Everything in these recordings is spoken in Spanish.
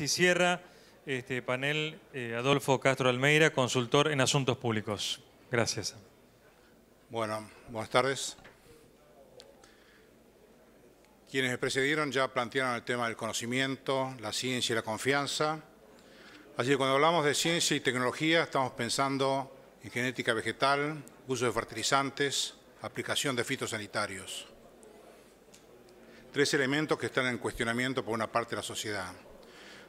Y cierra este panel eh, Adolfo Castro Almeida, consultor en asuntos públicos. Gracias. Bueno, buenas tardes. Quienes me precedieron ya plantearon el tema del conocimiento, la ciencia y la confianza. Así que cuando hablamos de ciencia y tecnología estamos pensando en genética vegetal, uso de fertilizantes, aplicación de fitosanitarios. Tres elementos que están en cuestionamiento por una parte de la sociedad.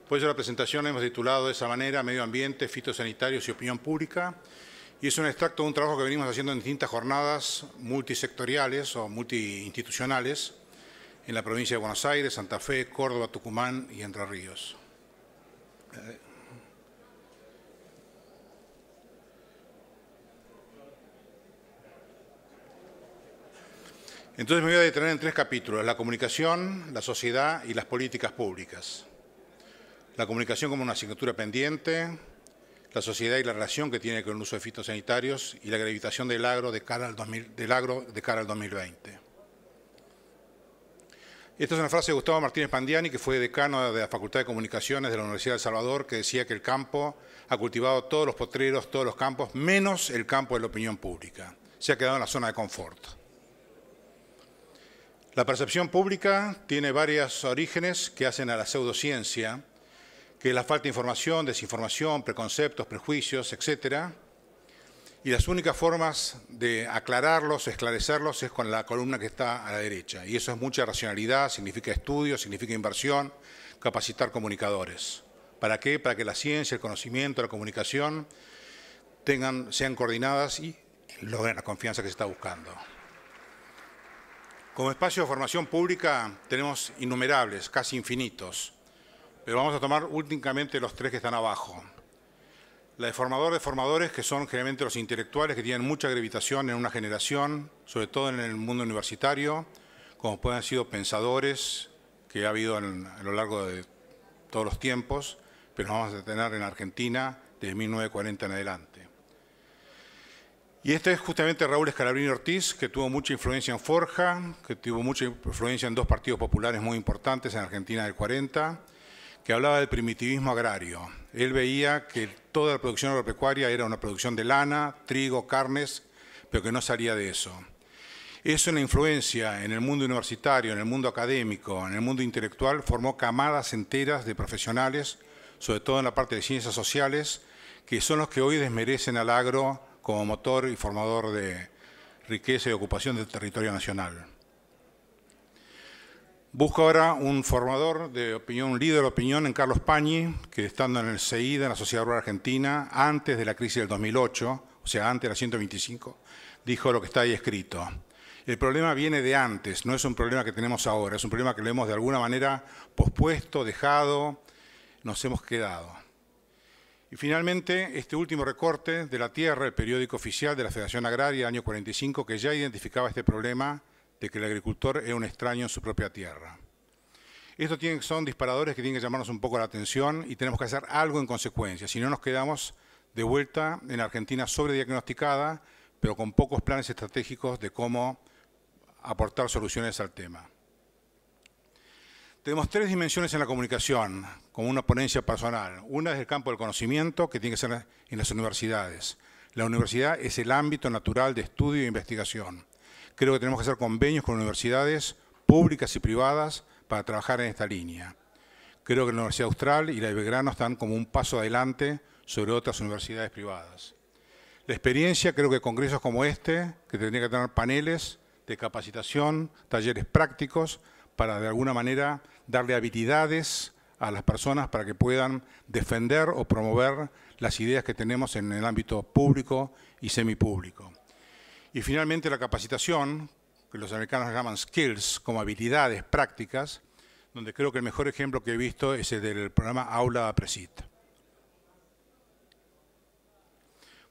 Por eso la presentación hemos titulado de esa manera Medio Ambiente, Fitosanitarios y Opinión Pública. Y es un extracto de un trabajo que venimos haciendo en distintas jornadas multisectoriales o multiinstitucionales en la provincia de Buenos Aires, Santa Fe, Córdoba, Tucumán y Entre Ríos. Entonces me voy a detener en tres capítulos, la comunicación, la sociedad y las políticas públicas la comunicación como una asignatura pendiente, la sociedad y la relación que tiene con el uso de fitosanitarios y la gravitación del agro de cara al, 2020. Esta es una frase de Gustavo Martínez Pandiani, que fue decano de la Facultad de Comunicaciones de la Universidad de El Salvador, que decía que el campo ha cultivado todos los potreros, todos los campos, menos el campo de la opinión pública. Se ha quedado en la zona de confort. La percepción pública tiene varios orígenes que hacen a la pseudociencia que la falta de información, desinformación, preconceptos, prejuicios, etcétera, y las únicas formas de aclararlos, esclarecerlos, es con la columna que está a la derecha. Y eso es mucha racionalidad, significa estudio, significa inversión, capacitar comunicadores. ¿Para qué? Para que la ciencia, el conocimiento, la comunicación tengan, sean coordinadas y logren la confianza que se está buscando. Como espacio de formación pública tenemos innumerables, casi infinitos, pero vamos a tomar únicamente los tres que están abajo. La de formador de formadores, que son generalmente los intelectuales que tienen mucha gravitación en una generación, sobre todo en el mundo universitario, como pueden haber sido pensadores que ha habido a lo largo de todos los tiempos, pero vamos a tener en Argentina desde 1940 en adelante. Y este es justamente Raúl Escalabrini Ortiz, que tuvo mucha influencia en Forja, que tuvo mucha influencia en dos partidos populares muy importantes en Argentina del 40, que hablaba del primitivismo agrario. Él veía que toda la producción agropecuaria era una producción de lana, trigo, carnes, pero que no salía de eso. Eso en la influencia en el mundo universitario, en el mundo académico, en el mundo intelectual, formó camadas enteras de profesionales, sobre todo en la parte de ciencias sociales, que son los que hoy desmerecen al agro como motor y formador de riqueza y ocupación del territorio nacional. Busco ahora un formador de opinión, un líder de opinión en Carlos Pañi, que estando en el CEIDA, en la Sociedad Rural Argentina, antes de la crisis del 2008, o sea, antes de la 125, dijo lo que está ahí escrito. El problema viene de antes, no es un problema que tenemos ahora, es un problema que lo hemos de alguna manera pospuesto, dejado, nos hemos quedado. Y finalmente, este último recorte de La Tierra, el periódico oficial de la Federación Agraria, año 45, que ya identificaba este problema que el agricultor es un extraño en su propia tierra. Estos son disparadores que tienen que llamarnos un poco la atención y tenemos que hacer algo en consecuencia. Si no, nos quedamos de vuelta en Argentina sobrediagnosticada, pero con pocos planes estratégicos de cómo aportar soluciones al tema. Tenemos tres dimensiones en la comunicación, como una ponencia personal. Una es el campo del conocimiento, que tiene que ser en las universidades. La universidad es el ámbito natural de estudio e investigación. Creo que tenemos que hacer convenios con universidades públicas y privadas para trabajar en esta línea. Creo que la Universidad Austral y la de Belgrano están como un paso adelante sobre otras universidades privadas. La experiencia, creo que congresos como este, que tendría que tener paneles de capacitación, talleres prácticos, para de alguna manera darle habilidades a las personas para que puedan defender o promover las ideas que tenemos en el ámbito público y semipúblico. Y finalmente la capacitación, que los americanos llaman skills, como habilidades prácticas, donde creo que el mejor ejemplo que he visto es el del programa Aula Presit.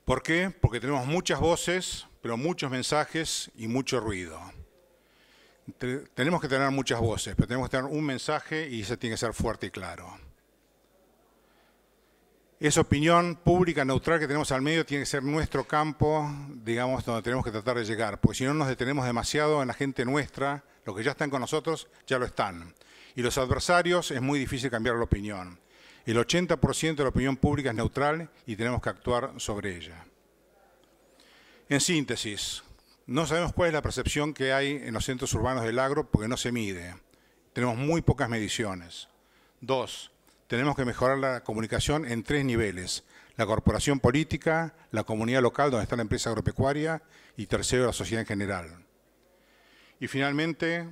¿Por qué? Porque tenemos muchas voces, pero muchos mensajes y mucho ruido. Tenemos que tener muchas voces, pero tenemos que tener un mensaje y ese tiene que ser fuerte y claro. Esa opinión pública neutral que tenemos al medio tiene que ser nuestro campo, digamos, donde tenemos que tratar de llegar, porque si no nos detenemos demasiado en la gente nuestra, los que ya están con nosotros ya lo están. Y los adversarios es muy difícil cambiar la opinión. El 80% de la opinión pública es neutral y tenemos que actuar sobre ella. En síntesis, no sabemos cuál es la percepción que hay en los centros urbanos del agro porque no se mide. Tenemos muy pocas mediciones. Dos, tenemos que mejorar la comunicación en tres niveles. La corporación política, la comunidad local donde está la empresa agropecuaria y tercero, la sociedad en general. Y finalmente,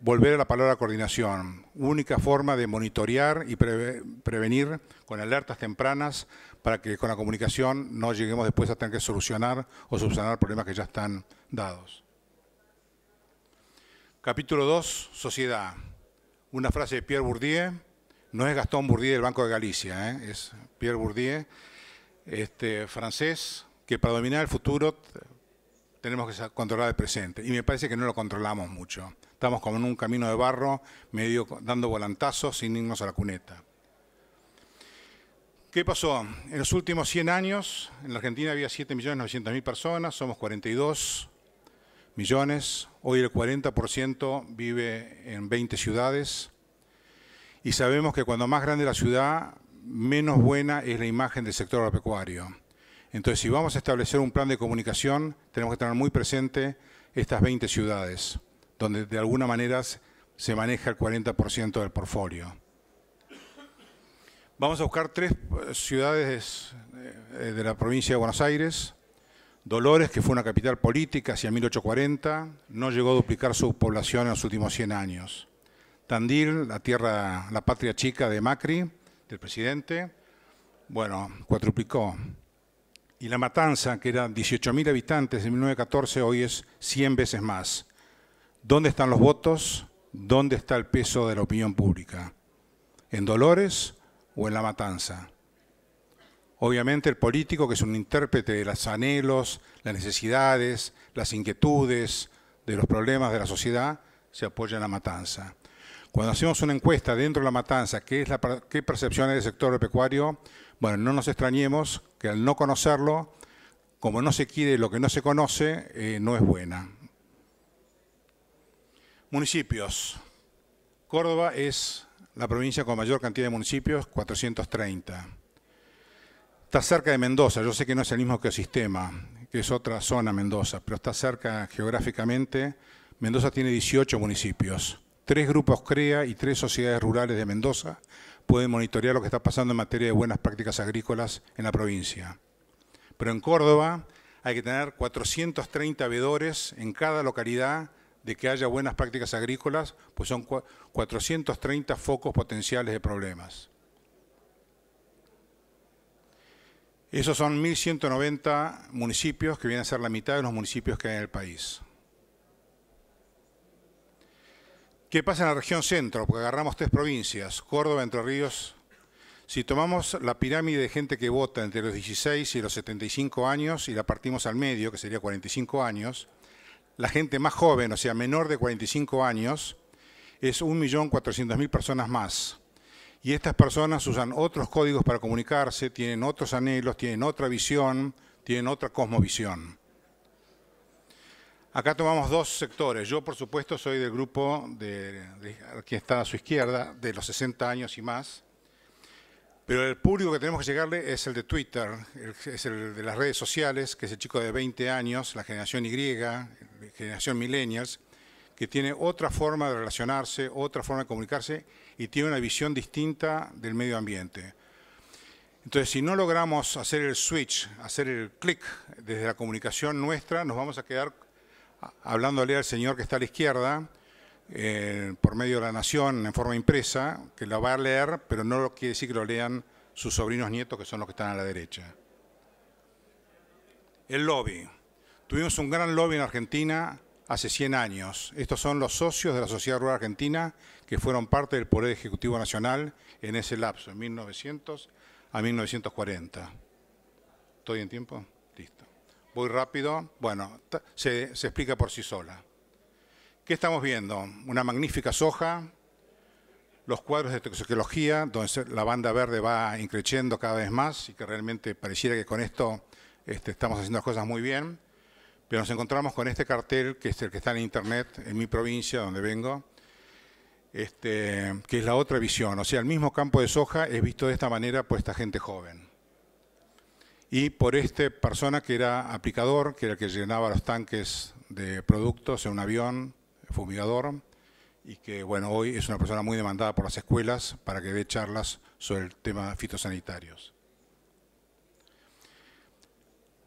volver a la palabra coordinación, única forma de monitorear y prevenir con alertas tempranas para que con la comunicación no lleguemos después a tener que solucionar o subsanar problemas que ya están dados. Capítulo 2, sociedad. Una frase de Pierre Bourdieu, no es Gastón Bourdieu del Banco de Galicia, ¿eh? es Pierre Bourdieu, este, francés, que para dominar el futuro tenemos que controlar el presente. Y me parece que no lo controlamos mucho. Estamos como en un camino de barro, medio dando volantazos sin irnos a la cuneta. ¿Qué pasó? En los últimos 100 años, en la Argentina había 7.900.000 personas, somos 42 millones. Hoy el 40% vive en 20 ciudades y sabemos que cuando más grande la ciudad, menos buena es la imagen del sector agropecuario. Entonces, si vamos a establecer un plan de comunicación, tenemos que tener muy presente estas 20 ciudades, donde de alguna manera se maneja el 40% del portfolio. Vamos a buscar tres eh, ciudades eh, eh, de la provincia de Buenos Aires. Dolores, que fue una capital política hacia 1840, no llegó a duplicar su población en los últimos 100 años. Tandil, la tierra, la patria chica de Macri, del presidente, bueno, cuatruplicó. Y la matanza, que era 18.000 habitantes en 1914, hoy es 100 veces más. ¿Dónde están los votos? ¿Dónde está el peso de la opinión pública? ¿En Dolores o en la matanza? Obviamente el político, que es un intérprete de los anhelos, las necesidades, las inquietudes, de los problemas de la sociedad, se apoya en la matanza. Cuando hacemos una encuesta dentro de la matanza, ¿qué, es la, percepción hay del sector pecuario? Bueno, no nos extrañemos que al no conocerlo, como no se quiere lo que no se conoce, eh, no es buena. Municipios. Córdoba es la provincia con mayor cantidad de municipios, 430. Está cerca de Mendoza, yo sé que no es el mismo que sistema, que es otra zona Mendoza, pero está cerca geográficamente. Mendoza tiene 18 municipios. Tres grupos CREA y tres sociedades rurales de Mendoza pueden monitorear lo que está pasando en materia de buenas prácticas agrícolas en la provincia. Pero en Córdoba hay que tener 430 veedores en cada localidad de que haya buenas prácticas agrícolas, pues son 430 focos potenciales de problemas. Esos son 1.190 municipios, que vienen a ser la mitad de los municipios que hay en el país. ¿Qué pasa en la región centro? Porque agarramos tres provincias, Córdoba, Entre Ríos. Si tomamos la pirámide de gente que vota entre los 16 y los 75 años y la partimos al medio, que sería 45 años, la gente más joven, o sea, menor de 45 años, es 1.400.000 personas más. Y estas personas usan otros códigos para comunicarse, tienen otros anhelos, tienen otra visión, tienen otra cosmovisión. Acá tomamos dos sectores. Yo, por supuesto, soy del grupo de, quien está a su izquierda, de los 60 años y más. Pero el público que tenemos que llegarle es el de Twitter, es el de las redes sociales, que es el chico de 20 años, la generación Y, generación millennials, que tiene otra forma de relacionarse, otra forma de comunicarse y tiene una visión distinta del medio ambiente. Entonces, si no logramos hacer el switch, hacer el clic desde la comunicación nuestra, nos vamos a quedar hablándole al señor que está a la izquierda, eh, por medio de la Nación, en forma impresa, que lo va a leer, pero no quiere decir que lo lean sus sobrinos nietos, que son los que están a la derecha. El lobby. Tuvimos un gran lobby en Argentina hace 100 años. Estos son los socios de la Sociedad Rural Argentina que fueron parte del Poder Ejecutivo Nacional en ese lapso, de 1900 a 1940. ¿Estoy en tiempo? voy rápido, bueno, se, explica por sí sola. ¿Qué estamos viendo? Una magnífica soja, los cuadros de toxicología, donde la banda verde va increciendo cada vez más y que realmente pareciera que con esto este, estamos haciendo las cosas muy bien, pero nos encontramos con este cartel, que es el que está en internet, en mi provincia, donde vengo, este, que es la otra visión. O sea, el mismo campo de soja es visto de esta manera por esta gente joven y por esta persona que era aplicador, que era el que llenaba los tanques de productos en un avión, fumigador, y que bueno, hoy es una persona muy demandada por las escuelas para que dé charlas sobre el tema fitosanitarios.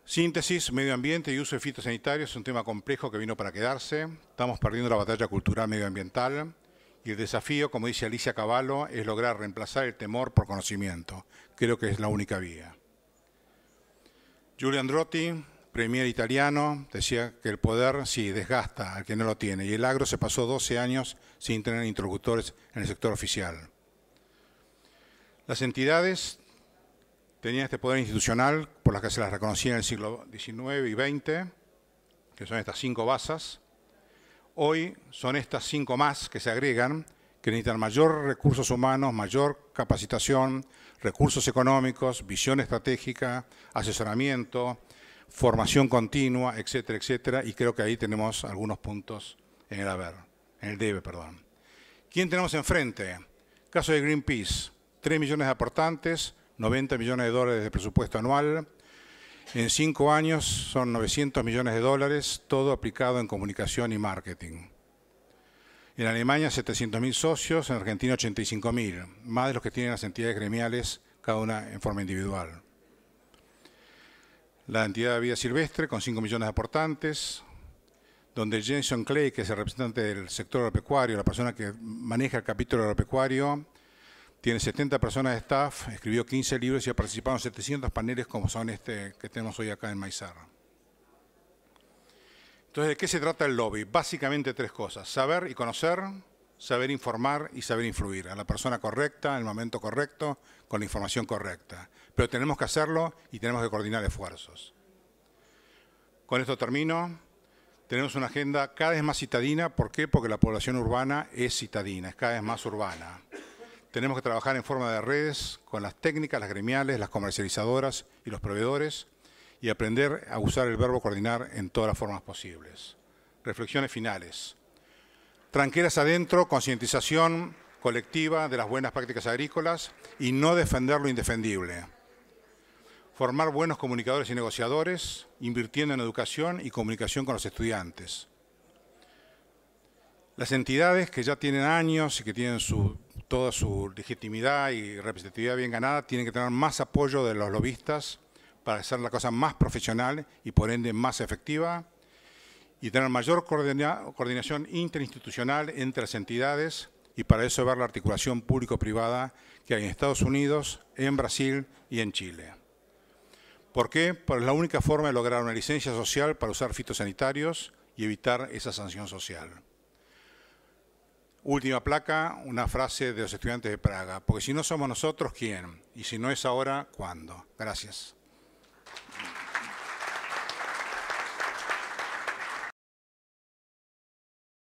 Síntesis, medio ambiente y uso de fitosanitarios es un tema complejo que vino para quedarse. Estamos perdiendo la batalla cultural medioambiental y el desafío, como dice Alicia Cavallo, es lograr reemplazar el temor por conocimiento. Creo que es la única vía. Giulio Androtti, premier italiano, decía que el poder sí desgasta al que no lo tiene y el agro se pasó 12 años sin tener interlocutores en el sector oficial. Las entidades tenían este poder institucional por las que se las reconocía en el siglo XIX y XX, que son estas cinco basas. Hoy son estas cinco más que se agregan que necesitan mayor recursos humanos, mayor capacitación, recursos económicos, visión estratégica, asesoramiento, formación continua, etcétera, etcétera, y creo que ahí tenemos algunos puntos en el haber, en el debe, perdón. ¿Quién tenemos enfrente? Caso de Greenpeace, 3 millones de aportantes, 90 millones de dólares de presupuesto anual, en cinco años son 900 millones de dólares, todo aplicado en comunicación y marketing. En Alemania 700.000 socios, en Argentina 85.000, más de los que tienen las entidades gremiales, cada una en forma individual. La entidad de vida silvestre, con 5 millones de aportantes, donde Jenson Clay, que es el representante del sector agropecuario, la persona que maneja el capítulo agropecuario, tiene 70 personas de staff, escribió 15 libros y ha participado en 700 paneles como son este que tenemos hoy acá en Maizarra. Entonces, ¿de qué se trata el lobby? Básicamente tres cosas, saber y conocer, saber informar y saber influir a la persona correcta, en el momento correcto, con la información correcta. Pero tenemos que hacerlo y tenemos que coordinar esfuerzos. Con esto termino. Tenemos una agenda cada vez más citadina. ¿Por qué? Porque la población urbana es citadina, es cada vez más urbana. Tenemos que trabajar en forma de redes con las técnicas, las gremiales, las comercializadoras y los proveedores y aprender a usar el verbo coordinar en todas las formas posibles. Reflexiones finales. Tranqueras adentro, concientización colectiva de las buenas prácticas agrícolas y no defender lo indefendible. Formar buenos comunicadores y negociadores, invirtiendo en educación y comunicación con los estudiantes. Las entidades que ya tienen años y que tienen toda su legitimidad y representatividad bien ganada tienen que tener más apoyo de los lobistas para hacer la cosa más profesional y por ende más efectiva, y tener mayor coordinación interinstitucional entre las entidades y para eso ver la articulación público-privada que hay en Estados Unidos, en Brasil y en Chile. ¿Por qué? Porque es la única forma de lograr una licencia social para usar fitosanitarios y evitar esa sanción social. Última placa, una frase de los estudiantes de Praga, porque si no somos nosotros, ¿quién? Y si no es ahora, ¿cuándo? Gracias.